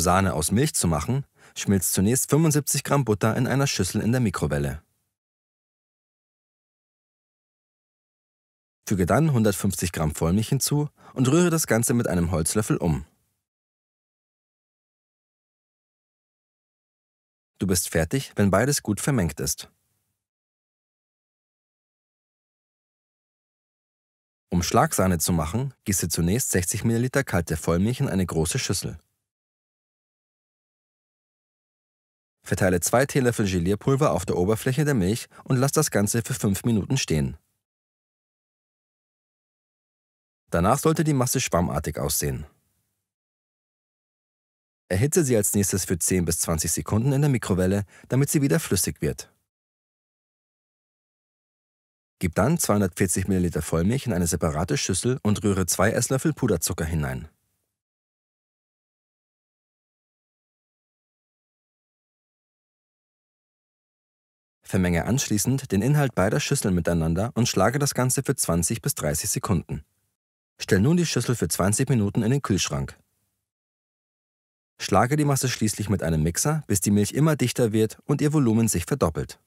Um Sahne aus Milch zu machen, schmilzt zunächst 75 Gramm Butter in einer Schüssel in der Mikrowelle. Füge dann 150 Gramm Vollmilch hinzu und rühre das Ganze mit einem Holzlöffel um. Du bist fertig, wenn beides gut vermengt ist. Um Schlagsahne zu machen, gieße zunächst 60 ml kalte Vollmilch in eine große Schüssel. Verteile zwei Teelöffel Gelierpulver auf der Oberfläche der Milch und lass das Ganze für fünf Minuten stehen. Danach sollte die Masse schwammartig aussehen. Erhitze sie als nächstes für 10 bis 20 Sekunden in der Mikrowelle, damit sie wieder flüssig wird. Gib dann 240 ml Vollmilch in eine separate Schüssel und rühre 2 Esslöffel Puderzucker hinein. vermenge anschließend den Inhalt beider Schüsseln miteinander und schlage das Ganze für 20 bis 30 Sekunden. Stell nun die Schüssel für 20 Minuten in den Kühlschrank. Schlage die Masse schließlich mit einem Mixer, bis die Milch immer dichter wird und ihr Volumen sich verdoppelt.